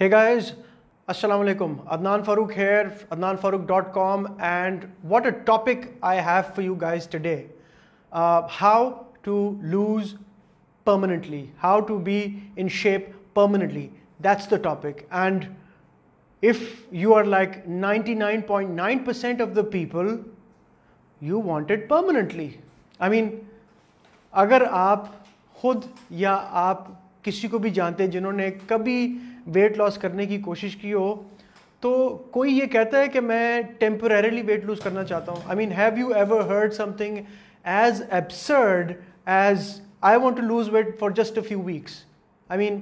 Hey guys, Assalamu alaikum. Adnan Farooq here, adnanfarooq.com, and what a topic I have for you guys today. Uh, how to lose permanently, how to be in shape permanently. That's the topic. And if you are like 99.9% percent of the people, you want it permanently. I mean, अगर आप खुद या आप किसी को भी जानते हैं जिन्होंने कभी वेट लॉस करने की कोशिश की हो तो कोई ये कहता है कि मैं टेम्परेली वेट लूज़ करना चाहता हूँ I mean have you ever heard something as absurd as I want to lose weight for just a few weeks I mean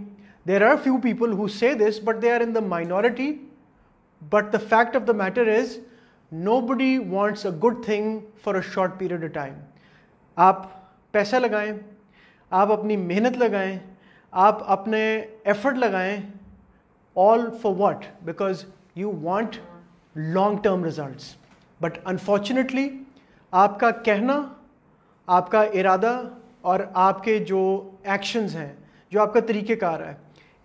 there are few people who say this but they are in the minority but the fact of the matter is nobody wants a good thing for a short period of time आप पैसा लगाएं आप अपनी मेहनत लगाएं आप अपने effort लगाएं All for what? Because you want long term results. But unfortunately, आपका कहना आपका इरादा और आपके जो एक्शंस हैं जो आपका तरीक़ेकार है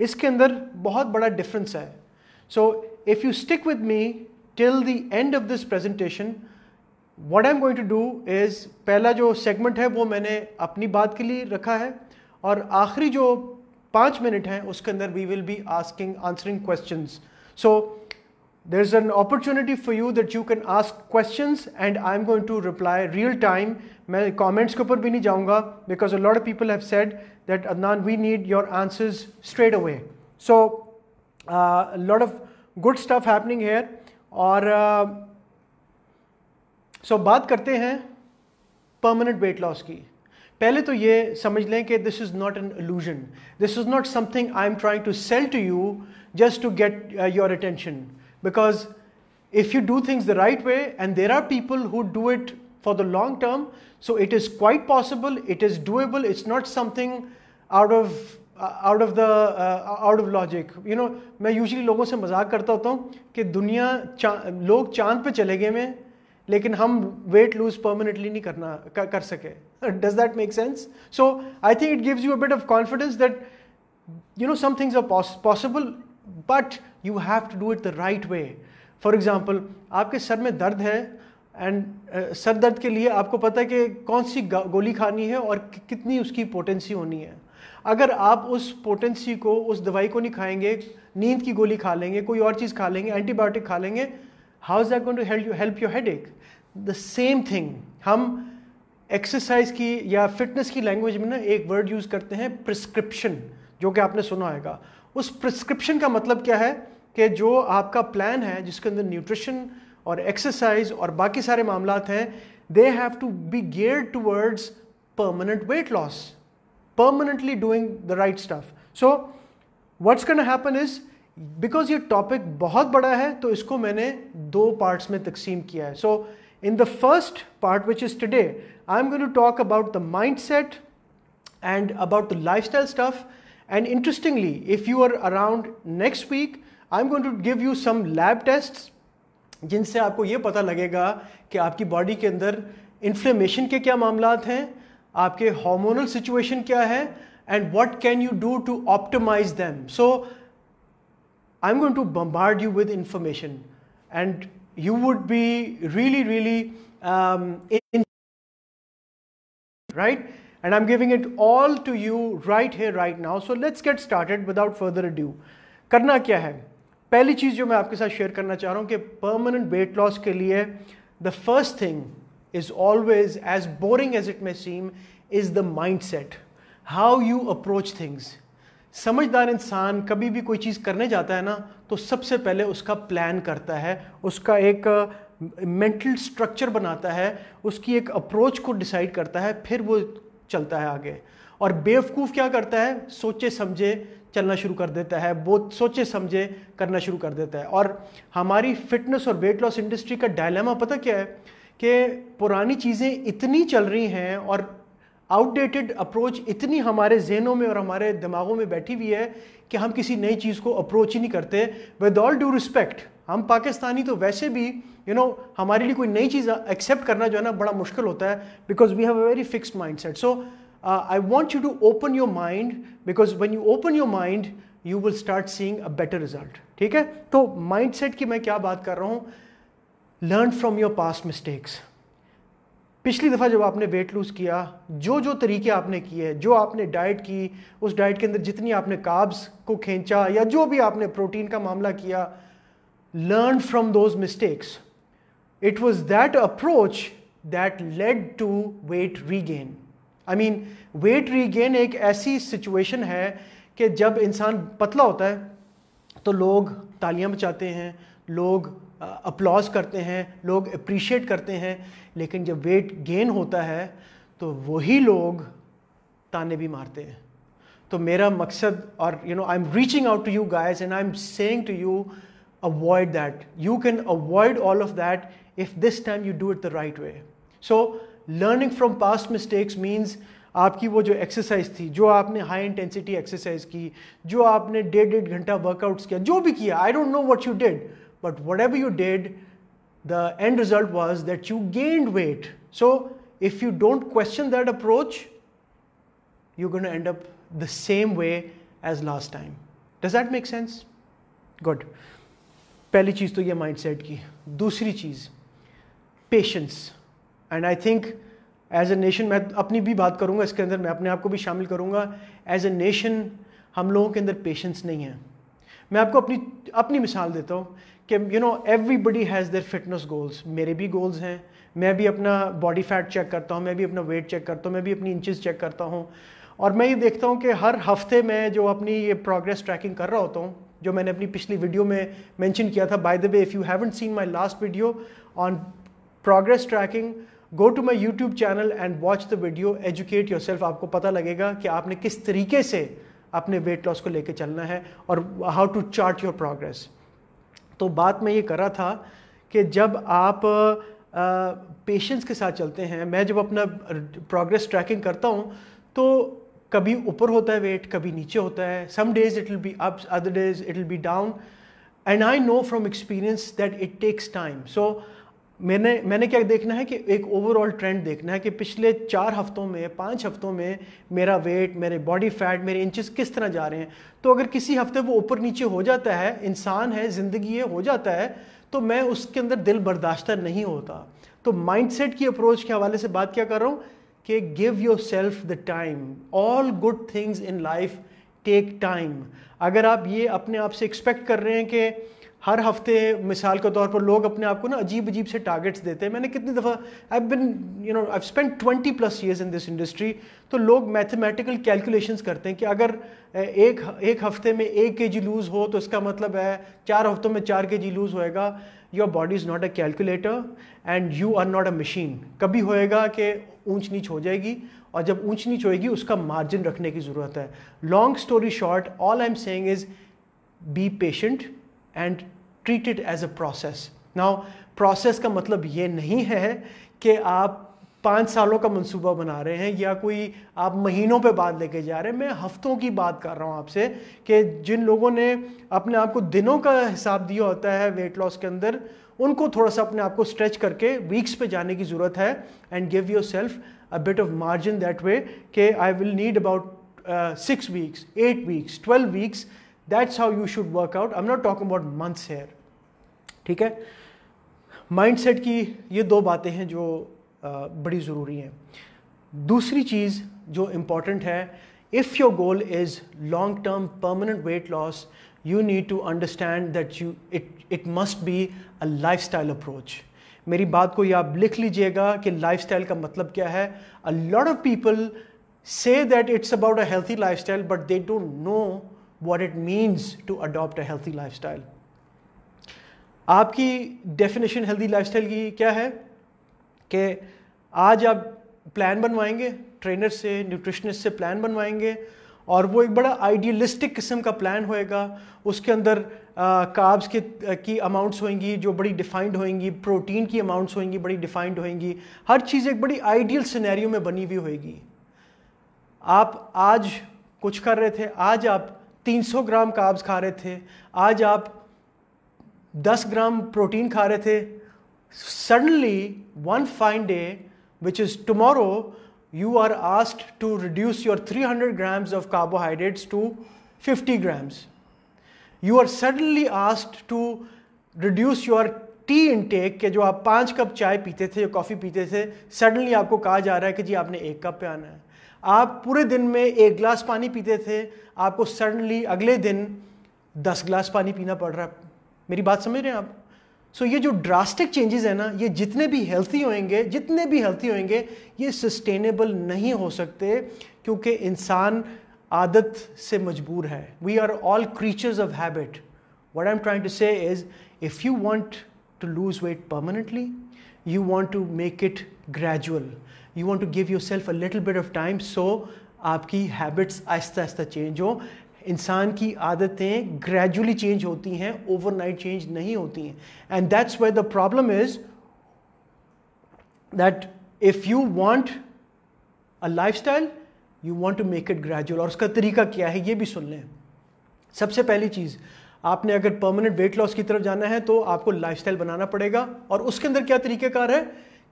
इसके अंदर बहुत बड़ा डिफरेंस है so if you stick with me till the end of this presentation what I am going to do is पहला जो सेगमेंट है वो मैंने अपनी बात के लिए रखा है और आखिरी जो पाँच मिनट हैं उसके अंदर we will be asking answering question so there is an opportunity for you that you can ask question and I am going to reply real time मैं कॉमेंट्स के ऊपर भी नहीं जाऊँगा because a lot of people have said that Adnan we need your answers straight away so lot of good stuff happening here और so uh, so बात करते हैं परमानेंट वेट लॉस की पहले तो ये समझ लें कि this is not an illusion this is not something I am trying to sell to you just to get your attention because if you do things the right way and there are people who do it for the long term so it is quite possible it is doable it's not something out of out of the out of logic you know मैं usually लोगों से मजाक करता होता हूँ कि दुनिया चा, लोग चांद पे चले गए में लेकिन हम वेट लूज परमानेंटली नहीं करना कर, कर सके does that make sense so I think it gives you a bit of confidence that you know some things are possible but you have to do it the right way for example आपके सर में दर्द है and uh, sir दर्द के लिए आपको पता है कि कौन सी गोली खानी है और कि, कितनी उसकी पोटेंसी होनी है अगर आप उस पोटेंसी को उस दवाई को नहीं खाएंगे नींद की गोली खा लेंगे कोई और चीज़ खा लेंगे एंटीबायोटिक खा लेंगे how is I going to help you help your एक द सेम थिंग हम एक्सरसाइज की या फिटनेस की लैंग्वेज में ना एक वर्ड यूज़ करते हैं प्रिस्क्रिप्शन जो कि आपने सुना होगा उस प्रिस्क्रिप्शन का मतलब क्या है कि जो आपका प्लान है जिसके अंदर न्यूट्रिशन और एक्सरसाइज और बाकी सारे मामला हैं they have to be gear towards permanent weight loss permanently doing the right stuff so what's can happen is because ये टॉपिक बहुत बड़ा है तो इसको मैंने दो पार्ट्स में तकसीम किया है so in the first part which is today I am going to talk about the mindset and about the lifestyle stuff and interestingly if you are around next week I am going to give you some lab test जिनसे आपको ये पता लगेगा कि आपकी body के अंदर inflammation के क्या मामला हैं आपके हॉर्मोनल सिचुएशन क्या है and what can you do to optimize them so I'm going to bombard you with information, and you would be really, really um, in, right? And I'm giving it all to you right here, right now. So let's get started without further ado. करना क्या है पहली चीज़ जो मैं आपके साथ share करना चाह रहा हूँ कि permanent weight loss के लिए the first thing is always as boring as it may seem is the mindset how you approach things समझदार इंसान कभी भी कोई चीज़ करने जाता है ना तो सबसे पहले उसका प्लान करता है उसका एक मेंटल स्ट्रक्चर बनाता है उसकी एक अप्रोच को डिसाइड करता है फिर वो चलता है आगे और बेवकूफ़ क्या करता है सोचे समझे चलना शुरू कर देता है वो सोचे समझे करना शुरू कर देता है और हमारी फिटनेस और वेट लॉस इंडस्ट्री का डायलेमा पता क्या है कि पुरानी चीज़ें इतनी चल रही हैं और आउटडेटेड अप्रोच इतनी हमारे जहनों में और हमारे दिमागों में बैठी हुई है कि हम किसी नई चीज़ को अप्रोच ही नहीं करते विद ऑल ड्यू रिस्पेक्ट हम पाकिस्तानी तो वैसे भी यू you नो know, हमारे लिए कोई नई चीज़ एक्सेप्ट करना जो है ना बड़ा मुश्किल होता है because we have a very fix mindset so I want you to open your mind because when you open your mind you will start seeing a better result ठीक है तो माइंड सेट की मैं क्या बात कर रहा हूँ learn from your past mistakes पिछली दफ़ा जब आपने वेट लूज़ किया जो जो तरीके आपने किए जो आपने डाइट की उस डाइट के अंदर जितनी आपने काब्स को खींचा या जो भी आपने प्रोटीन का मामला किया learn from those mistakes it was that approach that led to weight regain I mean weight regain एक ऐसी सिचुएशन है कि जब इंसान पतला होता है तो लोग तालियां बचाते हैं लोग अप्लॉज करते हैं लोग अप्रिशिएट करते हैं लेकिन जब वेट गेन होता है तो वही लोग ताने भी मारते हैं तो मेरा मकसद और you know I am reaching out to you guys and I am saying to you avoid that you can avoid all of that if this time you do it the right way so learning from past mistakes means आपकी वो जो exercise थी जो आपने high intensity exercise की जो आपने डेढ़ डेढ़ घंटा वर्कआउट्स किया जो भी किया I don't know what you did but whatever you did, the end result was that you gained weight. So if you don't question that approach, you're going to end up the same way as last time. Does that make sense? Good. पहली चीज़ तो ये mindset की दूसरी चीज़ patience and I think as a nation मैं अपनी भी बात करूँगा इसके अंदर मैं अपने आप को भी शामिल करूँगा एज ए नेशन हम लोगों के अंदर पेशेंस नहीं है मैं आपको अपनी अपनी मिसाल देता हूँ कि you know everybody has their fitness goals मेरे भी गोल्स हैं मैं भी अपना बॉडी फैट चेक करता हूँ मैं भी अपना वेट चेक करता हूँ मैं भी अपनी इंचज़ चेक करता हूँ और मैं ये देखता हूँ कि हर हफ्ते मैं जो अपनी ये प्रोग्रेस ट्रैकिंग कर रहा होता हूँ जो मैंने अपनी पिछली वीडियो में मेंशन किया था by the way if you haven't seen my last video on progress tracking go to my YouTube channel and watch the video educate yourself आपको पता लगेगा कि आपने किस तरीके से अपने वेट लॉस को लेकर चलना है और how to chart your progress तो बात मैं ये कर रहा था कि जब आप पेशेंस के साथ चलते हैं मैं जब अपना प्रोग्रेस ट्रैकिंग करता हूँ तो कभी ऊपर होता है वेट कभी नीचे होता है some days it will be up other days it will be down and I know from experience that it takes time so मैंने मैंने क्या देखना है कि एक ओवरऑल ट्रेंड देखना है कि पिछले चार हफ्तों में पाँच हफ्तों में मेरा वेट मेरे बॉडी फैट मेरे इंचेस किस तरह जा रहे हैं तो अगर किसी हफ्ते वो ऊपर नीचे हो जाता है इंसान है ज़िंदगी है हो जाता है तो मैं उसके अंदर दिल बर्दाश्त नहीं होता तो माइंडसेट की अप्रोच के हवाले से बात क्या कर रहा हूँ कि give yourself the time all good things in life take time अगर आप ये अपने आप से एक्सपेक्ट कर रहे हैं कि हर हफ्ते मिसाल के तौर पर लोग अपने आप को ना अजीब अजीब से टारगेट्स देते हैं मैंने कितनी दफ़ा I been you know I spend twenty plus years in this industry तो लोग मैथमेटिकल कैलकुलेशंस करते हैं कि अगर एक एक हफ्ते में एक के जी लूज़ हो तो इसका मतलब है चार हफ्तों में चार के जी लूज़ होएगा your body is not a calculator and you are not a machine कभी होएगा कि ऊंच नीच हो जाएगी और जब ऊंच नीच होएगी उसका मार्जिन रखने की ज़रूरत है long story short all I am saying is be patient and treat it as a process now process का मतलब ये नहीं है कि आप पाँच सालों का मंसूबा बना रहे हैं या कोई आप महीनों पे बात लेके जा रहे हैं मैं हफ्तों की बात कर रहा हूँ आपसे कि जिन लोगों ने अपने आप को दिनों का हिसाब दिया होता है वेट लॉस के अंदर उनको थोड़ा सा अपने आप को स्ट्रेच करके वीक्स पे जाने की ज़रूरत है and give yourself a bit of margin that way कि I will need about six weeks eight weeks twelve weeks that's how you should work out I am not talking about months here ठीक है mindset की ये दो बातें हैं जो बड़ी ज़रूरी हैं दूसरी चीज़ जो इम्पॉर्टेंट है if your goal is long term permanent weight loss you need to understand that you it it must be a lifestyle approach मेरी बात को ये आप लिख लीजिएगा कि लाइफस्टाइल का मतलब क्या है a lot of people say that it's about a healthy style but they don't know what it means to adopt a healthy lifestyle. आपकी डेफिनेशन हेल्दी लाइफस्टाइल की क्या है कि आज आप प्लान बनवाएंगे ट्रेनर से न्यूट्रिशनिस्ट से प्लान बनवाएंगे और वो एक बड़ा आइडियलिस्टिक किस्म का प्लान होएगा उसके अंदर काब्स के की अमाउंट्स होंगी जो बड़ी डिफाइंड होंगी प्रोटीन की अमाउंट्स होंगी बड़ी डिफाइंड होंगी हर चीज़ एक बड़ी आइडियल सिनेरियो में बनी हुई होएगी आप आज कुछ कर रहे थे आज आप 300 ग्राम काब्स खा रहे थे आज आप 10 ग्राम प्रोटीन खा रहे थे suddenly one fine day which is tomorrow you are asked to reduce your 300 hundred grams of carbohydrates to 50 grams you are suddenly asked to reduce your tea intake के जो आप पाँच कप चाय पीते थे या कॉफ़ी पीते थे सडनली आपको कहा जा रहा है कि जी आपने एक कप पे आना है आप पूरे दिन में एक गिलास पानी पीते थे आपको सडनली अगले दिन दस गिलास पानी पीना पड़ रहा है मेरी बात समझ रहे हैं आप सो so, ये जो ड्रास्टिक चेंजेस है ना ये जितने भी हेल्थी होंगे जितने भी हेल्थी होंगे ये सस्टेनेबल नहीं हो सकते क्योंकि इंसान आदत से मजबूर है we are all creatures of habit what I am trying to say is if you want to lose weight permanently you want to make it gradual you want to give yourself a little bit of time so आपकी habits आहिस्ता आहिस्ता change हो इंसान की आदतें gradually change होती हैं overnight change नहीं होती हैं and that's where the problem is that if you want a lifestyle you want to make it gradual और उसका तरीका क्या है ये भी सुन लें सबसे पहली चीज़ आपने अगर परमानेंट वेट लॉस की तरफ जाना है तो आपको लाइफ बनाना पड़ेगा और उसके अंदर क्या तरीक़ेकार है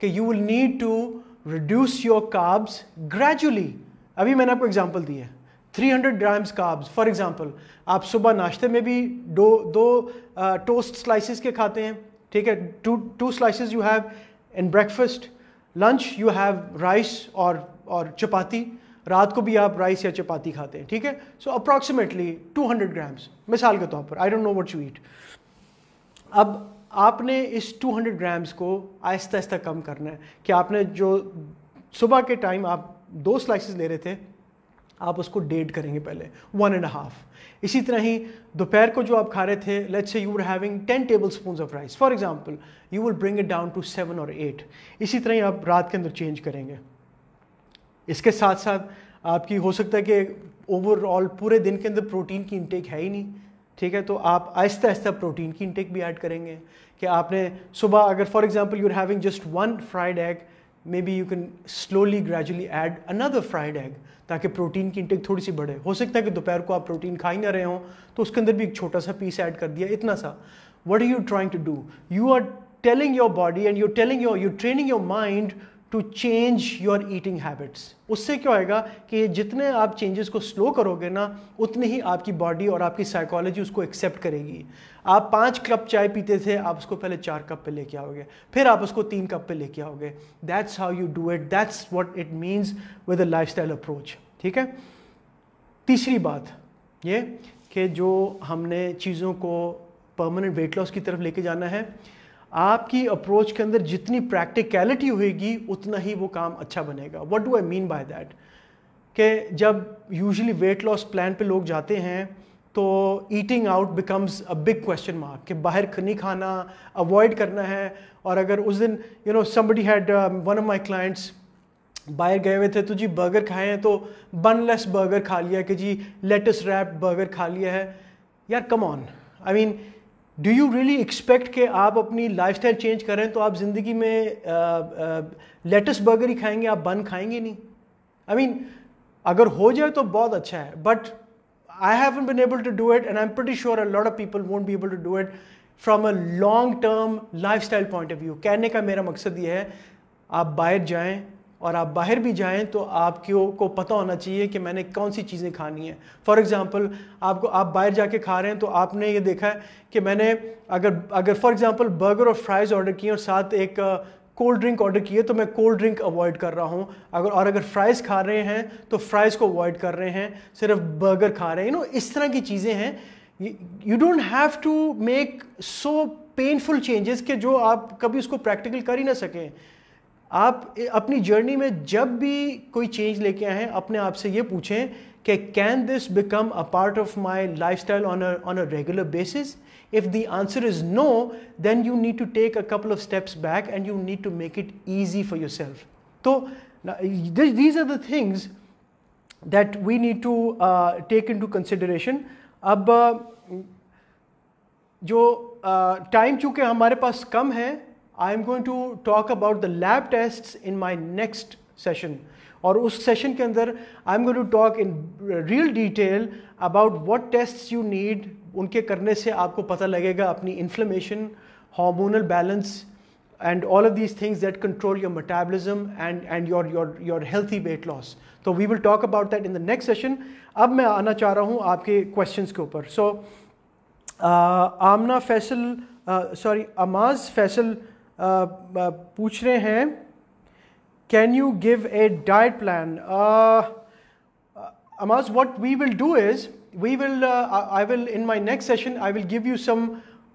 कि you will need to reduce your carbs gradually अभी मैंने आपको एग्जाम्पल दी है 300 hundred grams carbs for example आप सुबह नाश्ते में भी दो दो टोस्ट uh, स्लाइसिस के खाते हैं ठीक है two two slices you have in breakfast lunch you have rice और और चपाती रात को भी आप राइस या चपाती खाते हैं ठीक है सो अप्रॉक्सीमेटली 200 ग्राम्स मिसाल के तौर पर I don't know what you eat अब आपने इस 200 ग्राम्स को आहिस्ता आहिस्ता कम करना है कि आपने जो सुबह के टाइम आप दो स्लाइसेस ले रहे थे आप उसको डेड करेंगे पहले वन एंड हाफ इसी तरह ही दोपहर को जो आप खा रहे थे let's say you were having ten tablespoon of rice for example you will bring it down to seven और एट इसी तरह ही आप रात के अंदर चेंज करेंगे इसके साथ साथ आपकी हो सकता है कि ओवरऑल पूरे दिन के अंदर प्रोटीन की इंटेक है ही नहीं ठीक है तो आप आहिस्ता आहिस्ता प्रोटीन की इंटेक भी ऐड करेंगे कि आपने सुबह अगर for example you are having just one fried egg maybe you can slowly gradually add another fried egg ताकि प्रोटीन की इंटेक थोड़ी सी बढ़े हो सकता है कि दोपहर को आप प्रोटीन खा ही ना रहे हो तो उसके अंदर भी एक छोटा सा पीस ऐड कर दिया इतना सा what are you trying to do you are telling your body and you telling your you training your mind to change your eating habits उससे क्या होएगा कि जितने आप चेंजेस को स्लो करोगे ना उतनी ही आपकी बॉडी और आपकी साइकोलॉजी उसको एक्सेप्ट करेगी आप पाँच कप चाय पीते थे आप उसको पहले चार कप पे लेके आओगे फिर आप उसको तीन कप पे लेके आओगे that's how you do it that's what it means with a lifestyle approach ठीक है तीसरी बात ये कि जो हमने चीज़ों को परमानेंट वेट लॉस की तरफ लेके जाना है आपकी अप्रोच के अंदर जितनी प्रैक्टिकलिटी होगी उतना ही वो काम अच्छा बनेगा what do I mean by that कि जब यूजली वेट लॉस प्लान पे लोग जाते हैं तो eating out becomes a big question mark कि बाहर नहीं खाना अवॉइड करना है और अगर उस दिन you know somebody had one of my clients बाहर गए हुए थे तो जी बर्गर खाए हैं तो बनलेस बर्गर खा लिया कि जी लेटस रैप बर्गर खा लिया है यार come on I mean do you really expect कि आप अपनी लाइफ स्टाइल चेंज करें तो आप ज़िंदगी में लेटस बर्गर ही खाएंगे आप बन खाएंगे नहीं आई I मीन mean, अगर हो जाए तो बहुत अच्छा है but I haven't been able to do it and I am pretty sure a lot of people won't be able to do it from a long term lifestyle point of view कहने का मेरा मकसद ये है आप बाहर जाएं और आप बाहर भी जाएं तो आपके को पता होना चाहिए कि मैंने कौन सी चीज़ें खानी हैं फॉर एग्ज़ाम्पल आपको आप बाहर जाके खा रहे हैं तो आपने ये देखा है कि मैंने अगर अगर फॉर एग्ज़ाम्पल बर्गर और फ्राइज़ ऑर्डर किए और साथ एक कोल्ड ड्रिंक ऑर्डर किए तो मैं कोल्ड ड्रिंक अवॉइड कर रहा हूँ अगर और अगर फ्राइज़ खा रहे हैं तो फ्राइज़ को अवॉइड कर रहे हैं सिर्फ बर्गर खा रहे हैं यू नो इस तरह की चीज़ें हैं you don't have to make so painful changes कि जो आप कभी उसको प्रैक्टिकल कर ही ना सकें आप अपनी जर्नी में जब भी कोई चेंज लेके आए अपने आप से ये पूछें कि can this become a part of my lifestyle on on a regular basis if the answer is no then you need to take a couple of steps back and you need to make it easy for yourself तो these are the things that we need to take into consideration अब uh, जो time uh, चूंकि हमारे पास कम है I'm going to talk about the lab tests in my next session. or उस session के अंदर I am going to talk in real detail about what tests you need उनके करने से आपको पता लगेगा अपनी inflammation hormonal and all of these things that control your metabolism and, and your, your, your healthy weight loss. So we will talk about that in the next session. अब मैं आना चाह रहा हूँ आपके questions के ऊपर So uh, Amna Faisal, uh, sorry, Amaz Faisal पूछ रहे हैं can you give a diet plan Amaz what we will do is we will I will in my next session I will give you some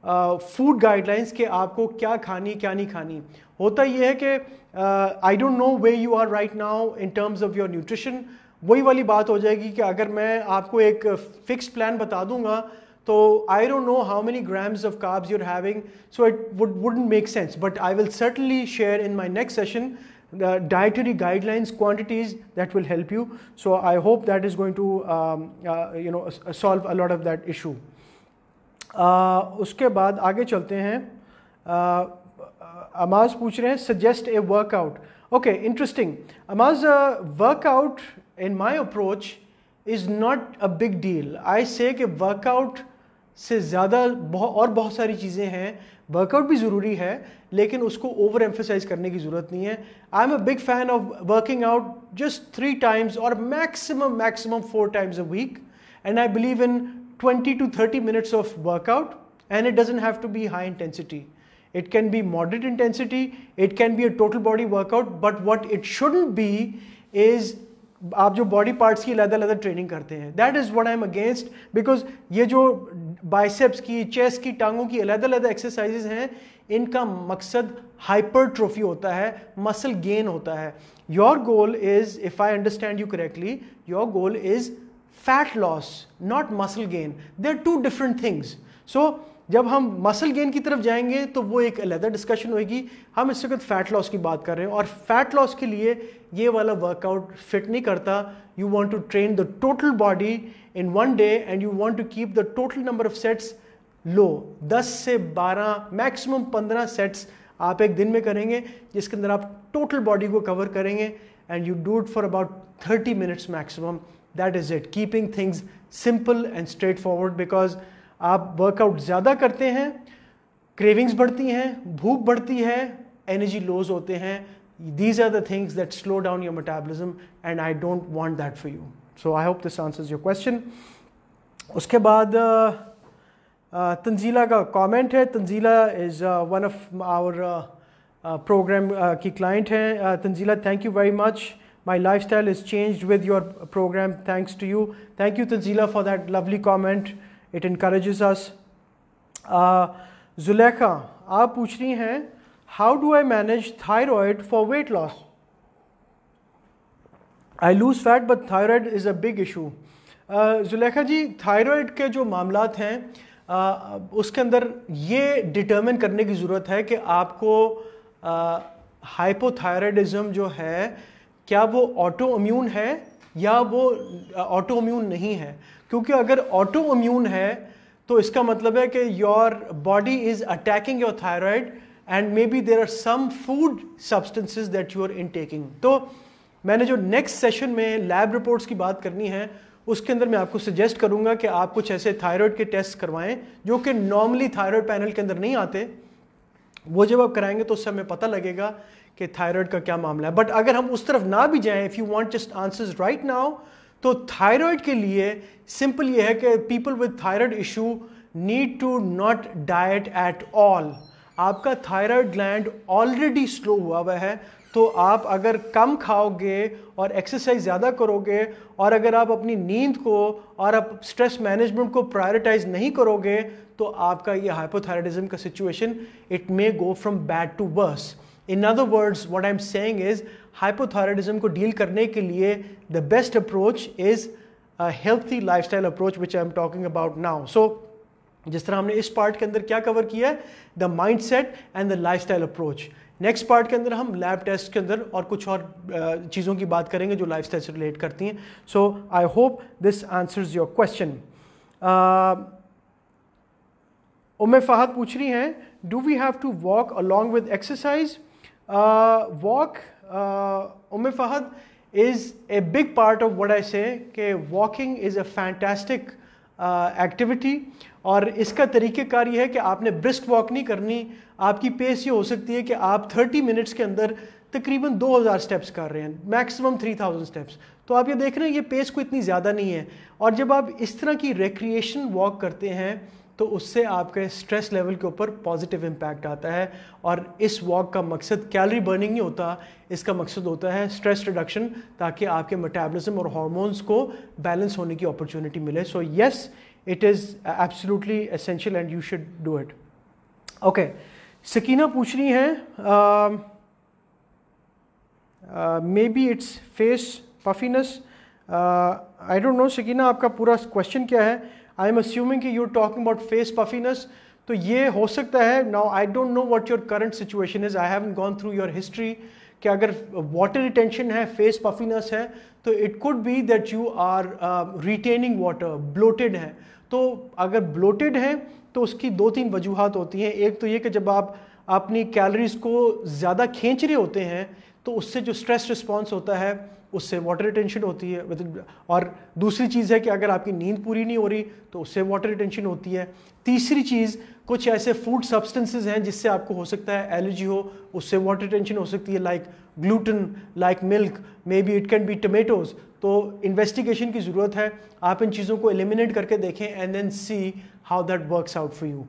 food guidelines के आपको क्या खानी क्या नहीं खानी होता यह है कि I don't know where you are right now in terms of your nutrition वही वाली बात हो जाएगी कि अगर मैं आपको एक फिक्स प्लान बता दूंगा So I don't know how many grams of carbs you're having, so it would, wouldn't make sense. But I will certainly share in my next session the dietary guidelines, quantities that will help you. So I hope that is going to um, uh, you know solve a lot of that issue. Uh, उसके बाद आगे चलते हैं अमाज पूछ रहे हैं suggest a workout okay interesting Amaz workout in my approach is not a big deal I say कि workout से ज़्यादा बहुत और बहुत सारी चीज़ें हैं वर्कआउट भी ज़रूरी है लेकिन उसको ओवर एम्फोसाइज करने की ज़रूरत नहीं है I am a big fan of working out just three times और maximum maximum four times a week and I believe in twenty two thirty minutes of workout and it doesn't have to be high intensity it can be moderate intensity it can be a total body workout but what it should be is आप जो body parts की अलग अलग training करते हैं that is what I am against because ये जो biceps की चेस्ट की टांगों की अलग अलग एक्सरसाइजेज हैं इनका मकसद हाइपरट्रोफी होता है मसल गेन होता है your goal is if I understand you correctly your goal is fat loss not muscle gain there two different things so जब हम मसल गेन की तरफ जाएंगे तो वो एक अलहदा डिस्कशन होगी हम इस वक्त फ़ैट लॉस की बात कर रहे हैं और फ़ैट लॉस के लिए ये वाला वर्कआउट फिट नहीं करता you want to train the total body in one day and you want to keep the total number of sets low दस से बारह मैक्सिमम पंद्रह सेट्स आप एक दिन में करेंगे जिसके अंदर आप टोटल बॉडी को कवर करेंगे and you do it for about thirty minutes maximum that is it keeping things simple and straightforward because आप वर्कआउट ज़्यादा करते हैं क्रेविंग्स बढ़ती हैं भूख बढ़ती है एनर्जी लॉस होते हैं these are the things that slow down your metabolism and I don't want that for you so I hope this answers your question उसके बाद uh, uh, तंजीला का कमेंट है Tanzeela is one of our program की client हैं uh, Tanzeela thank you very much my lifestyle is change with your program thanks to you thank you Tanzeela for that lovely comment it इनक्रेज अस जुलेखा आप पूछ रही हैं how do I manage thyroid for weight loss I lose fat but thyroid is a big issue Zulekha ji thyroid के जो मामला हैं uh, उसके अंदर ये डिटर्मिन करने की ज़रूरत है कि आपको हाइपोथायराइडिज़म uh, जो है क्या वो ऑटो इम्यून है या वो ऑटो uh, इम्यून नहीं है क्योंकि अगर ऑटो इम्यून है तो इसका मतलब है कि your body is attacking your thyroid and maybe there are some food substances that you are in taking तो मैंने जो नेक्स्ट सेशन में लैब रिपोर्ट्स की बात करनी है उसके अंदर मैं आपको सजेस्ट करूंगा कि आप कुछ ऐसे थायराइड के टेस्ट करवाएं जो कि नॉर्मली थायराइड पैनल के अंदर नहीं आते वो जब आप कराएंगे तो उससे हमें पता लगेगा कि थायराइड का क्या मामला है बट अगर हम उस तरफ ना भी जाएं if you want just answers right now तो थायराइड के लिए सिंपल ये है कि people with thyroid issue need to not diet at all आपका थायराइड ग्लैंड ऑलरेडी स्लो हुआ हुआ है तो आप अगर कम खाओगे और एक्सरसाइज ज़्यादा करोगे और अगर आप अपनी नींद को और आप स्ट्रेस मैनेजमेंट को प्रायोरिटाइज नहीं करोगे तो आपका ये हाइपोथायरॉयडिज्म का situation it may go from bad to worse in other words what I am saying is hypothyroidism को डील करने के लिए the best approach is a healthy lifestyle approach which I am talking about now so जिस तरह हमने इस part के अंदर क्या कवर किया है the mindset and the lifestyle approach next part के अंदर हम लैब टेस्ट के अंदर और कुछ और चीज़ों की बात करेंगे जो लाइफ स्टाइल से रिलेट करती हैं so I hope this answers your question Umme Fahad पूछ रही हैं do we have to walk along with exercise walk uh, Fahad is a big part of of what I कि walking is a fantastic activity uh, और इसका तरीक़ेकार ये है कि आपने ब्रिस्क वॉक नहीं करनी आपकी पेस ये हो सकती है कि आप 30 मिनट्स के अंदर तकरीबन 2000 स्टेप्स कर रहे हैं मैक्सिमम 3000 स्टेप्स तो आप ये देख रहे हैं ये पेस को इतनी ज़्यादा नहीं है और जब आप इस तरह की रिक्रिएशन वॉक करते हैं तो उससे आपके स्ट्रेस लेवल के ऊपर पॉजिटिव इम्पैक्ट आता है और इस वॉक का मकसद कैलोरी बर्निंग नहीं होता इसका मकसद होता है स्ट्रेस रिडक्शन ताकि आपके मेटाबॉलिज्म और हॉर्मोन्स को बैलेंस होने की अपॉर्चुनिटी मिले so yes it is absolutely essential and you should do it okay Sakina पूछ रही हैं maybe it's face puffiness I don't know Sakina आपका पूरा क्वेश्चन क्या है आई एम अस्यूमिंग कि you are talking about face puffiness तो ये हो सकता है now I don't know what your current situation is I have gone through your history कि अगर वाटर रिटेंशन है फेस पफीनेस है तो it could be that you are retaining water bloated है तो अगर ब्लोटेड है तो उसकी दो तीन वजूहत होती हैं एक तो ये कि जब आप अपनी कैलोरीज को ज़्यादा खींच रहे होते हैं तो उससे जो स्ट्रेस रिस्पॉन्स होता है उससे वाटर रिटेंशन होती है विद और दूसरी चीज़ है कि अगर आपकी नींद पूरी नहीं हो रही तो उससे वाटर रिटेंशन होती है तीसरी चीज़ कुछ ऐसे फूड सब्सटेंसेज हैं जिससे आपको हो सकता है एलर्जी हो उससे वाटर रिटेंशन हो सकती है like gluten like milk maybe it can be tomatoes तो इन्वेस्टिगेशन की ज़रूरत है आप इन चीज़ों को एलिमिनेट करके देखें and then see how that works out for you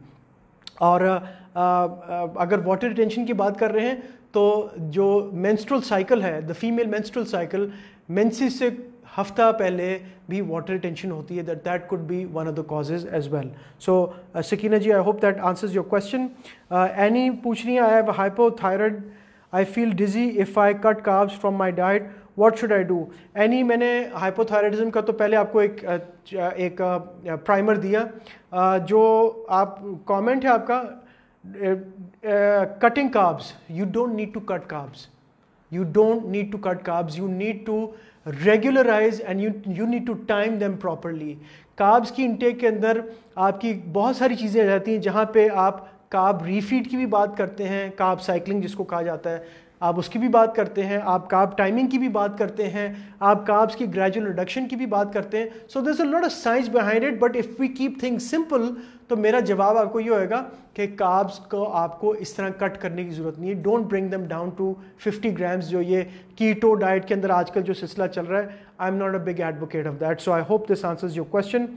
और आ, आ, अगर वाटर रिटेंशन की बात कर रहे हैं तो जो मेंस्ट्रुअल साइकिल है the female menstrual cycle menses से हफ्ता पहले भी वाटर टेंशन होती है that that could be one of the causes as well so Sakina ji I hope that answers your question Annie पूछ रही है I have hypothyroid I feel dizzy if I cut carbs from my diet what should I do Annie मैंने hypothyroidism का तो पहले आपको एक uh, uh, एक प्राइमर uh, दिया जो आप कॉमेंट है आपका cutting carbs you don't need to cut carbs you don't need to cut carbs you need to regularize and you you need to time them properly carbs की intake के अंदर आपकी बहुत सारी चीज़ें रहती हैं जहाँ पे आप काब रीफीड की भी बात करते हैं काब साइकिलिंग जिसको कहा जाता है आप उसकी भी बात करते हैं आप काब टाइमिंग की भी बात करते हैं आप काब्स की ग्रेजुअल रिडक्शन की भी बात करते हैं so this a lot of science behind it but if we keep thing simple तो मेरा जवाब आपको ये होएगा कि काब्स को आपको इस तरह कट करने की ज़रूरत नहीं है don't bring them down to 50 grams जो ये कीटो डाइट के अंदर आजकल जो सिलसिला चल रहा है I am not a big advocate of that so I hope this answers your question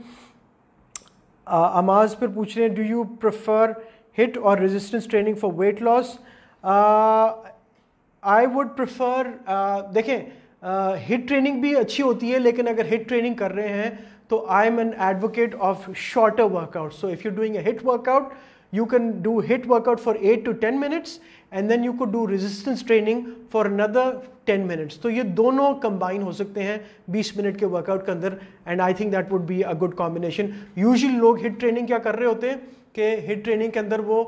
अमाज पर पूछ रहे हैं डू यू प्रेफर हिट और resistance training for weight loss I would prefer देखें हिट uh, ट्रेनिंग भी अच्छी होती है लेकिन अगर हिट ट्रेनिंग कर रहे हैं तो I am an advocate of shorter workout so if you doing a HIIT workout you can do HIIT workout for eight to ten minutes and then you could do resistance training for another ten minutes तो ये दोनों combine हो सकते हैं बीस minute के workout के अंदर and I think that would be a good combination usually लोग हिट ट्रेनिंग क्या कर रहे होते हैं कि हिट ट्रेनिंग के अंदर वो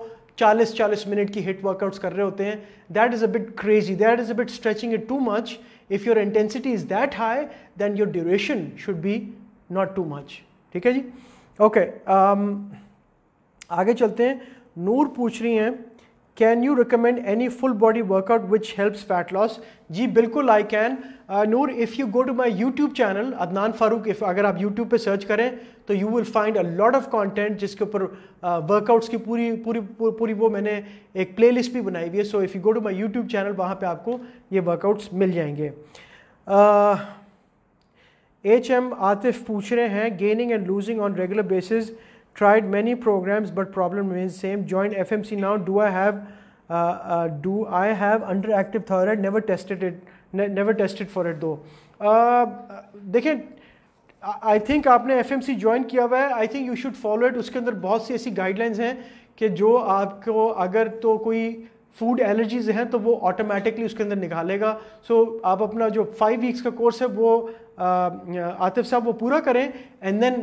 40-40 मिनट की हिट वर्कआउट्स कर रहे होते हैं that is a bit crazy that is a bit stretching it too much if your intensity is that high then your duration should be not too much ठीक है जी ओके okay, um, आगे चलते हैं नूर पूछ रही हैं can you recommend any full body workout which helps fat loss जी बिल्कुल I can uh, Noor if you go to my YouTube channel Adnan Farooq if अगर आप यूट्यूब पर सर्च करें तो you will find a lot of content जिसके ऊपर workouts uh, की पूरी पूरी पूरी वो मैंने एक प्ले लिस्ट भी बनाई हुई है so if you go to my YouTube channel वहाँ पर आपको ये वर्कआउट्स मिल जाएंगे uh, एच एम आतिफ पूछ रहे हैं gaining and losing on regular basis tried many programs but problem same joint F M C now do I have do I have under active thyroid never tested it never tested for it दो देखें I think आपने F M C join किया हुआ है I think you should follow it उसके अंदर बहुत सी ऐसी गाइडलाइंस हैं कि जो आपको अगर तो कोई फूड एलर्जीज हैं तो वो ऑटोमेटिकली उसके अंदर निकालेगा सो so, आप अपना जो फाइव वीक्स का कोर्स है वो आतिफ साहब वो पूरा करें and then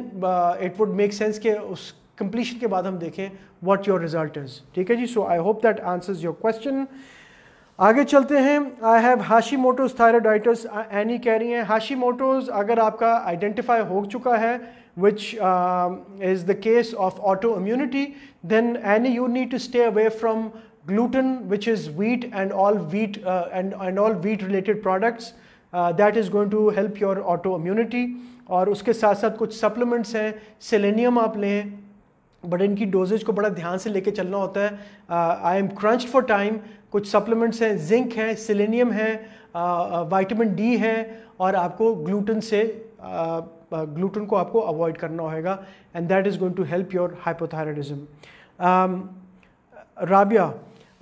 it would make sense के उस कंप्लीशन के बाद हम देखें व्हाट योर रिजल्ट इज़ ठीक है जी so I hope that answers your question आगे चलते हैं I have Hashimoto's thyroiditis Annie कह रही हैं हाशी मोटोज अगर आपका आइडेंटिफाई हो चुका है which is the case of autoimmunity then Annie you need to stay away from gluten, which is wheat and all wheat uh, and, and all wheat related products. Uh, that is going to help your autoimmunity और उसके साथ साथ कुछ supplements हैं selenium आप लें but इनकी doses को बड़ा ध्यान से लेके चलना होता है I am crunch for time कुछ सप्लीमेंट्स हैं जिंक है सेलेनियम है वाइटामिन uh, डी uh, है और आपको ग्लूटन से ग्लूटन uh, uh को आपको अवॉइड करना होगा and that is going to help your hypothyroidism Rabia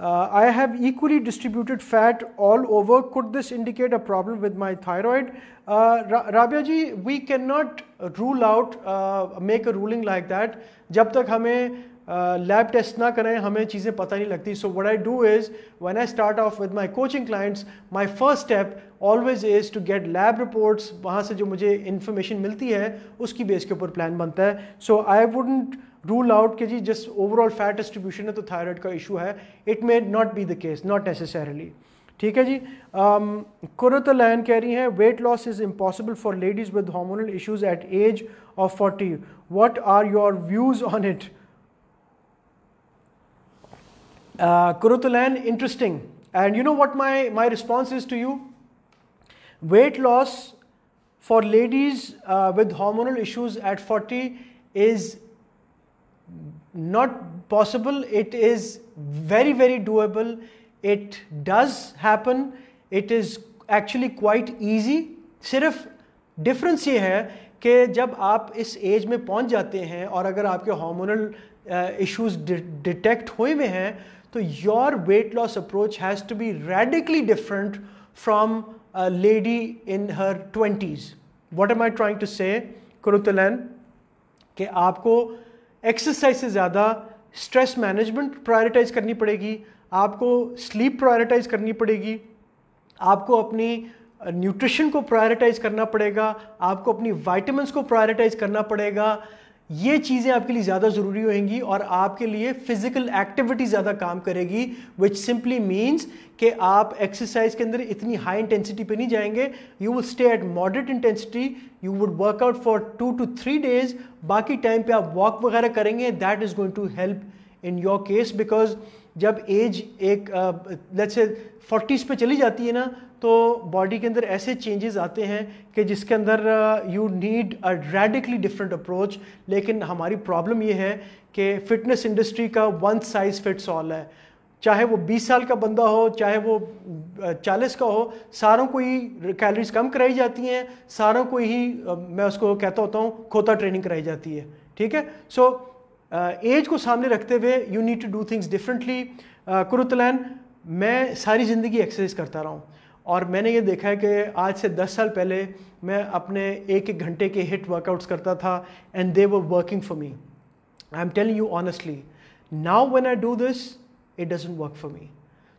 Uh, I have equally distributed fat all over. Could this indicate a problem with my thyroid? Uh, Rabia ji, we cannot rule out, uh, make a ruling like that. Jab tak hame, lab test na karay, hame cheeze pata nahi lagti. So what I do is, when I start off with my coaching clients, my first step always is to get lab reports. Wahan se jo information milti hai, uski base ke upar plan banta hai. So I wouldn't... rule out के जी जिस overall fat distribution है तो thyroid का issue है it may not be the case not necessarily ठीक है जी कुरत um, लैन कह रही है weight loss is impossible for ladies with hormonal issues at age of forty what are your views on it Quratulain interesting and you know what my my response is to you weight loss for ladies with hormonal issues at forty is not possible, it is very, very doable. It does happen. It is actually quite easy. sirf difference ye hai ke jab aap is age mein pahunch jate hain aur agar aapke hormonal uh, issues de detect hue हुए hain to your weight loss approach has to be radically different from a lady in her 20s what am i trying to say kurutulan कि आपको exercise से ज़्यादा stress management prioritise करनी पड़ेगी आपको sleep prioritise करनी पड़ेगी आपको अपनी न्यूट्रिशन को प्रायोरिटाइज करना पड़ेगा आपको अपनी वाइटमिन को प्रायोरिटाइज करना पड़ेगा ये चीज़ें आपके लिए ज़्यादा ज़रूरी होंगी और आपके लिए फिज़िकल एक्टिविटी ज़्यादा काम करेगी विच सिंपली मीन्स कि आप एक्सरसाइज के अंदर इतनी हाई इंटेंसिटी पे नहीं जाएंगे you would stay at moderate intensity you would workout for two to three days बाकी टाइम पे आप वॉक वगैरह करेंगे that is going to help in your case because जब एज एक लेट्स से फोर्टीज़ पे चली जाती है ना तो बॉडी के अंदर ऐसे चेंजेस आते हैं कि जिसके अंदर you need a radically different approach लेकिन हमारी प्रॉब्लम ये है कि फिटनेस इंडस्ट्री का वन साइज़ फिट्स ऑल है चाहे वो 20 साल का बंदा हो चाहे वो 40 uh, का हो सारों को ही कैलोरीज कम कराई जाती हैं सारों को ही uh, मैं उसको कहता होता हूँ खोता ट्रेनिंग कराई जाती है ठीक है सो एज uh, को सामने रखते हुए you need to do things differently Quratulain मैं सारी ज़िंदगी एक्सरसाइज करता रहा हूँ और मैंने ये देखा है कि आज से 10 साल पहले मैं अपने एक एक घंटे के हिट वर्कआउट्स करता था and they were working for me I am telling you honestly now when I do this it doesn't work for me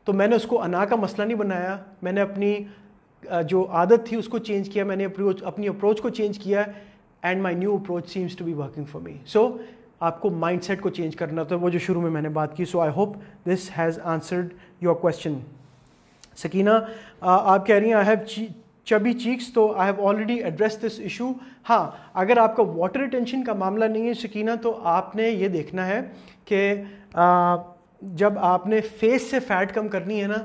तो मैंने उसको अना का मसला नहीं बनाया मैंने अपनी जो आदत थी उसको चेंज किया मैंने अप्रोच अपनी अप्रोच को चेंज किया and my new approach seems to be working for me so आपको माइंड को चेंज करना था वो जो शुरू में मैंने बात की so I hope this has answered your question Sakina आप कह रही हैं आई हैव चबी चीक्स तो I have already address this issue हाँ अगर आपका वाटर टेंशन का मामला नहीं है सकीना तो आपने ये देखना है कि जब आपने फेस से फैट कम करनी है ना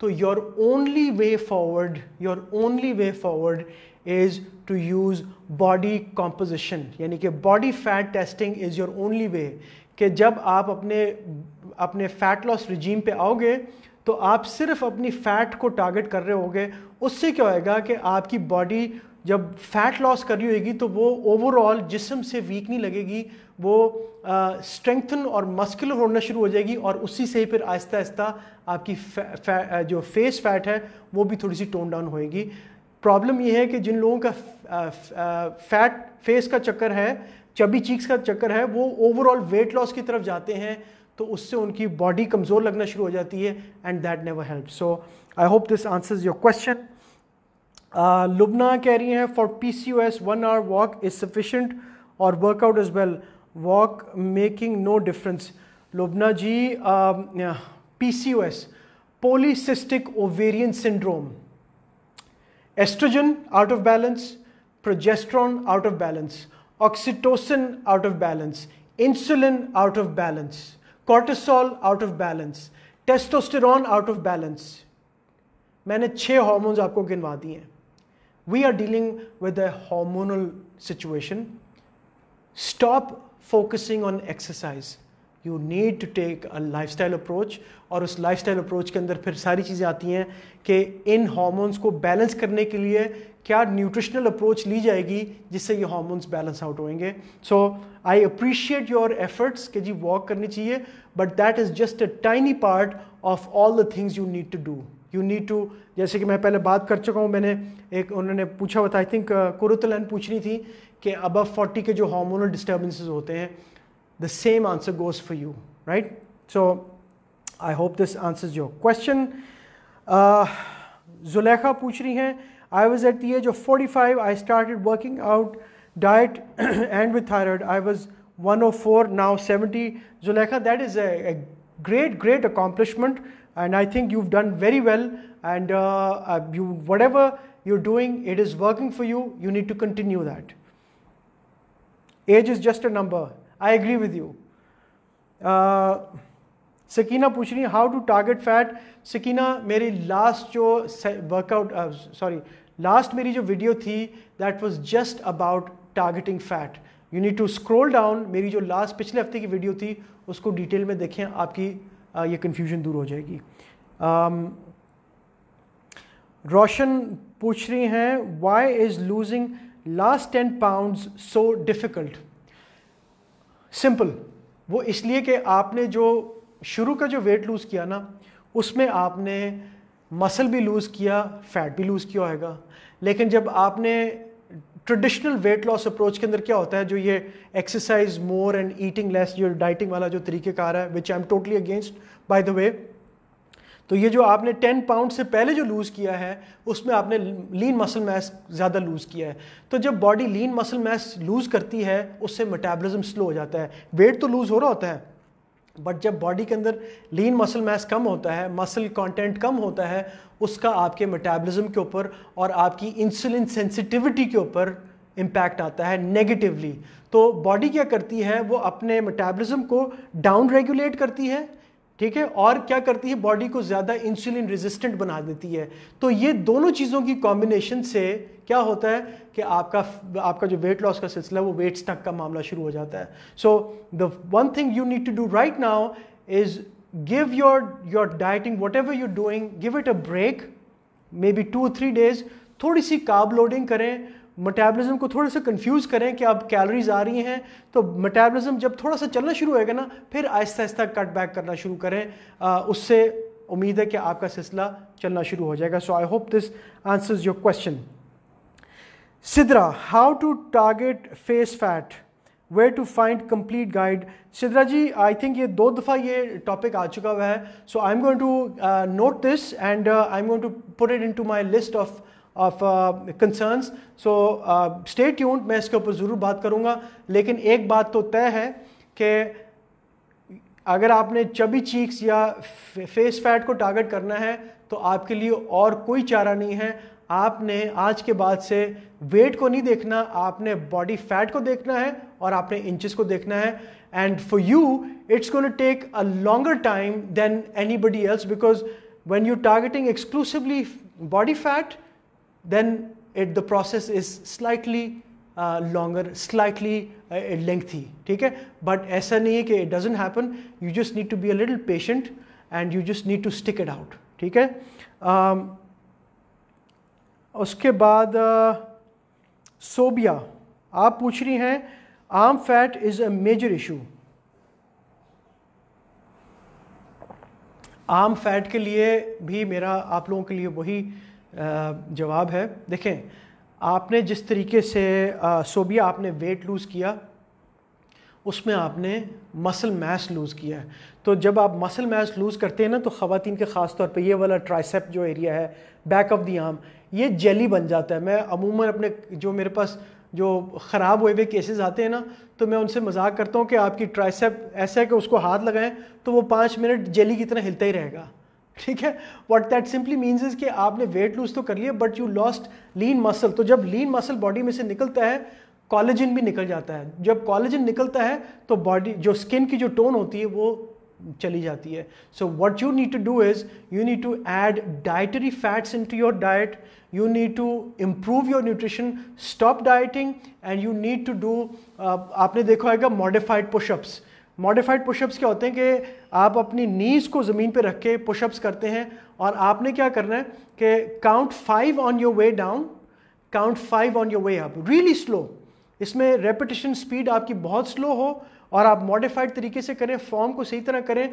तो your only way forward your only way forward is to use body composition यानी कि body fat testing is your only way कि जब आप अपने अपने फैट लॉस रिजीम पे आओगे तो आप सिर्फ अपनी फैट को टारगेट कर रहे होगे उससे क्या होएगा कि आपकी बॉडी जब फैट लॉस कर रही होगी तो वो ओवरऑल जिसम से वीक नहीं लगेगी वो स्ट्रेंथन और मस्कुलर होना शुरू हो जाएगी और उसी से ही फिर आहिस्ता आहिस्ता आपकी जो फेस फैट है वो भी थोड़ी सी टोन डाउन होएगी प्रॉब्लम ये है कि जिन लोगों का फैट फेस का चक्कर है चबी चीक्स का चक्कर है वो ओवरऑल वेट लॉस की तरफ जाते हैं तो उससे उनकी बॉडी कमज़ोर लगना शुरू हो जाती है and that never help so I hope this answers your question Lubna कह रही हैं for P C O S one hour walk is sufficient और workout is well walk making no difference Lubna ji P C O S polycystic ovarian syndrome estrogen out of balance progesterone out of balance oxytocin out of balance insulin out of balance cortisol out of balance testosterone out of balance मैंने छह hormones आपको गिनवा दिए हैं we are dealing with a hormonal situation stop focusing on exercise you need to take a lifestyle approach और उस life lifestyle approach के अंदर फिर सारी चीज़ें आती हैं कि इन हॉर्मोन्स को बैलेंस करने के लिए क्या न्यूट्रिशनल अप्रोच ली जाएगी जिससे ये हॉर्मोन्स बैलेंस आउट होंगे so I appreciate your efforts कि जी वॉक करनी चाहिए but that is just a tiny part of all the things you need to do you need to जैसे कि मैं पहले बात कर चुका हूँ मैंने एक उन्होंने पूछा हुआ था आई थिंक uh, कुरुतलन पूछनी थी कि अबव फोर्टी के जो हार्मोनल डिस्टर्बेंसेस होते हैं the same answer goes for you, right? So I hope this answers your question. Uh, Zulekha पूछ रही was at the age of 45 I started working out diet and with thyroid I was 104 now 70 Zulekha that is a, a great great accomplishment and I think you've done very well and uh, uh, you whatever you're doing it is working for you you need to continue that age is just a number I agree with you Sakina पूछ रही how to target fat Sakina मेरी last जो workout sorry last मेरी जो video थी that was just about targeting fat you need to scroll down मेरी जो last पिछले हफ्ते की वीडियो थी उसको डिटेल में देखें आपकी आ, uh, ये कन्फ्यूजन दूर हो जाएगी um, रोशन पूछ रही हैं why is losing last ten pound so difficult simple वो इसलिए कि आपने जो शुरू का जो वेट लूज़ किया ना उसमें आपने मसल भी लूज़ किया फ़ैट भी लूज़ किया होगा लेकिन जब आपने ट्रेडिशनल वेट लॉस अप्रोच के अंदर क्या होता है जो ये exercise more and eating less जो डाइटिंग वाला जो तरीके का आ रहा है which I am totally against by the way तो ये जो आपने 10 पाउंड से पहले जो लूज़ किया है उसमें आपने लीन मसल मैस ज़्यादा लूज़ किया है तो जब body lean muscle mass lose करती है उससे मेटाबॉलिज्म स्लो हो जाता है वेट तो लूज़ हो रहा होता है बट जब बॉडी के अंदर लीन मसल मैस कम होता है मसल कंटेंट कम होता है उसका आपके मेटाबॉलिज्म के ऊपर और आपकी इंसुलिन सेंसिटिविटी के ऊपर इम्पैक्ट आता है नेगेटिवली तो बॉडी क्या करती है वो अपने मेटाबॉलिज्म को डाउन रेगुलेट करती है ठीक है और क्या करती है बॉडी को ज़्यादा इंसुलिन रेजिस्टेंट बना देती है तो ये दोनों चीज़ों की कॉम्बिनेशन से क्या होता है कि आपका आपका जो वेट लॉस का सिलसिला वो वेट स्टक का मामला शुरू हो जाता है so the one thing you need to do right now is give your your dieting whatever whatever doing give it a break maybe two three days थोड़ी सी काब लोडिंग करें metabolism को थोड़ा सा कंफ्यूज करें कि अब calories आ रही हैं तो मेटाबॉलिज्म जब थोड़ा सा चलना शुरू होएगा ना फिर आहिस्ता आहिस्ता कट बैक करना शुरू करें आ, उससे उम्मीद है कि आपका सिलसिला चलना शुरू हो जाएगा so I hope this answers your question Sidra how to target face fat where to find complete guide Sidra ji I think ये दो दफ़ा ये टॉपिक आ चुका हुआ है so I am going to note this and I am going to put it in to my list of of concerns so stay tuned मैं इसके ऊपर ज़रूर बात करूँगा लेकिन एक बात तो तय है कि अगर आपने चबी चीक्स या फेस फैट को टारगेट करना है तो आपके लिए और कोई चारा नहीं है आपने आज के बाद से वेट को नहीं देखना आपने बॉडी फैट को देखना है और आपने इंचेस को देखना है and for you it's gonna take a longer time then anybody else because when you targeting exclusively body fat then it the process is slightly longer slightly lengthy ठीक है बट ऐसा नहीं है कि it doesn't happen you just need to be a little patient and you just need to stick it out ठीक है um, उसके बाद uh, सोबिया आप पूछ रही हैं arm fat is a major issue arm fat के लिए भी मेरा आप लोगों के लिए वही uh, जवाब है देखें आपने जिस तरीके से सोबिया आपने वेट लूज़ किया उसमें आपने मसल मैस लूज़ किया है तो जब आप मसल मैस लूज़ करते हैं ना तो ख़वान के ख़ास तौर पे ये वाला ट्राइसेप जो एरिया है बैक ऑफ दी आर्म ये जेली बन जाता है मैं अमूमन अपने जो मेरे पास जो ख़राब हुए हुए केसेस आते हैं ना तो मैं उनसे मजाक करता हूँ कि आपकी ट्राइसेप ऐसा है कि उसको हाथ लगाएं तो वो पाँच मिनट जेली की तरह हिलता ही रहेगा ठीक है what that simply means is कि आपने वेट लूज तो कर लिया but you lost lean muscle तो जब लीन मसल बॉडी में से निकलता है कॉलेजिन भी निकल जाता है जब कॉलेजिन निकलता है तो बॉडी जो स्किन की जो टोन होती है वो चली जाती है so what you need to do is you need to add dietary fats into your diet you need to improve your nutrition stop dieting and you need to do आपने देखा होगा modified pushups modified pushups क्या होते हैं कि आप अपनी knees को ज़मीन पर रख के पुशअप्स करते हैं और आपने क्या करना है कि count five on your way down count five on your way up really slow इसमें रेपिटेशन स्पीड आपकी बहुत स्लो हो और आप मॉडिफाइड तरीके से करें फॉर्म को सही तरह करें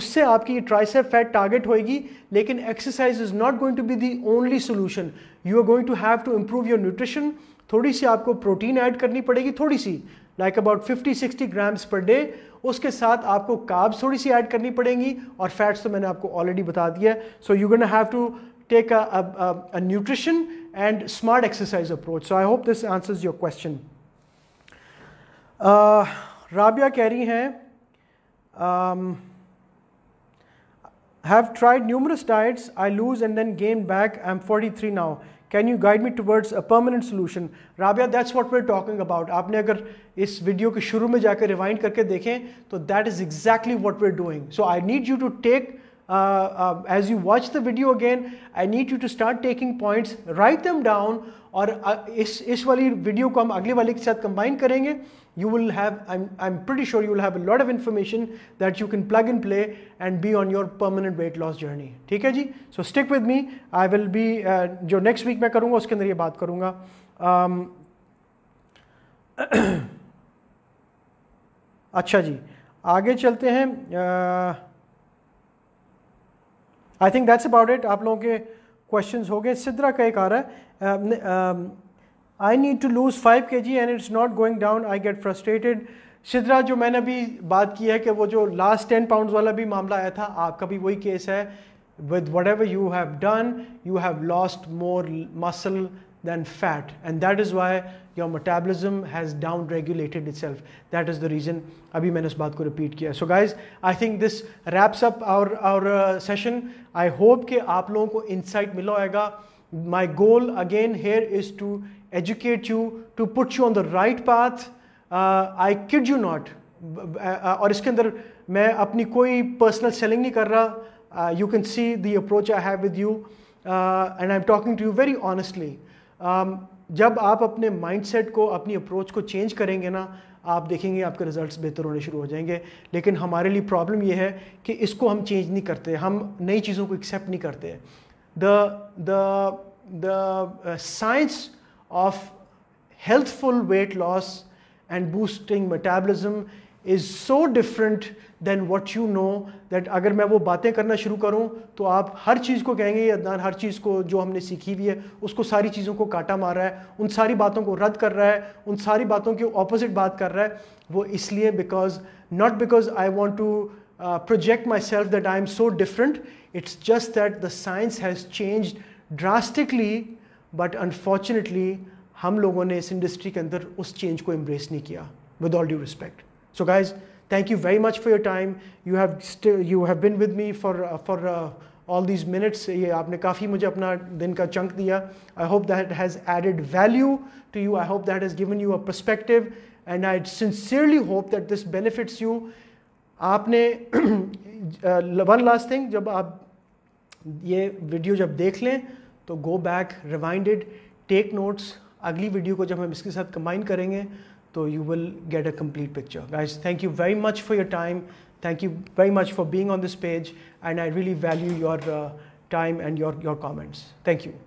उससे आपकी ट्राइसेप फैट टारगेट होएगी लेकिन exercise is not going to be the only solution you are going to have to improve your nutrition थोड़ी सी आपको प्रोटीन ऐड करनी पड़ेगी थोड़ी सी like about 50-60 grams per day उसके साथ आपको काब्स थोड़ी सी ऐड करनी पड़ेंगी और फैट्स तो मैंने आपको ऑलरेडी बता दिया है so you gonna have to take a, a, a, nutrition and smart exercise approach. So I hope this answers your question. Uh, Rabia कह रही हैं have tried numerous diets I lose and then gain back I'm 43 now can you guide me towards a permanent solution Rabia that's what we're talking about आपने अगर इस video के शुरू में जाकर रिवाइंड करके देखें तो that is exactly what we're doing so I need you to take as you watch the video again I need you to start taking points right them down और uh, इस इस वाली वीडियो को हम अगले वाले के साथ कंबाइन करेंगे you will have, I'm, I'm pretty sure you will have a lot of information that you can plug and play and be on your permanent weight loss journey. theek hai ji So stick with me. I will be, uh, jo next week mai karunga uske andar ye baat karunga um, अच्छा जी आगे चलते हैं I think that's about it आप लोगों के questions हो गए सिद्रा का एक आ रहा है uh, uh, I need to lose five kg and it's not going down. I get frustrated. Frustrated जो मैंने अभी बात की है कि वो जो last ten pounds वाला भी मामला आया था आपका भी वही केस है with whatever you have done, you have lost more muscle than fat. And that is why your metabolism has downregulated itself. That is the reason अभी मैंने is बात को repeat किया. So guys, I think this wraps up our, our uh, session. I hope ke आप लोगों को insight मिला hoega. My goal again here is to educate you, to put you on the right path. I kid you not और इसके अंदर मैं अपनी कोई पर्सनल सेलिंग नहीं कर रहा you can see the approach I have with you and I am talking to you very honestly जब आप अपने माइंडसेट को अपनी अप्रोच को चेंज करेंगे ना आप देखेंगे आपके रिजल्ट्स बेहतर होने शुरू हो जाएंगे लेकिन हमारे लिए प्रॉब्लम यह है कि इसको हम चेंज नहीं करते हम नई चीज़ों को एक्सेप्ट नहीं करते the the science of healthful weight loss and boosting metabolism is so different than what you know that अगर मैं वो बातें करना शुरू करूँ तो आप हर चीज़ को कहेंगे अदनान हर चीज़ को जो हमने सीखी हुई है उसको सारी चीज़ों को काटा मार रहा है उन सारी बातों को रद्द कर रहा है उन सारी बातों के ऑपोजिट बात कर रहा है वो इसलिए because not because I want to project myself that I am so different it's just that the science has change drastically but unfortunately हम लोगों ने इस इंडस्ट्री के अंदर उस चेंज को एम्ब्रेस नहीं किया with all due respect so guys thank you very much for your time you have you have been with me for for all these minutes ये आपने काफ़ी मुझे अपना दिन का चंक दिया I hope that has added value to you I hope that has given you a perspective and I sincerely hope that this benefits you आपने one last thing जब आप ये वीडियो जब देख लें तो go back reminded take notes अगली video को जब हम इसके साथ कंबाइन करेंगे तो you will get a complete picture guys thank you very much for your time thank you very much for being on this page and I really value your time and your your comments thank you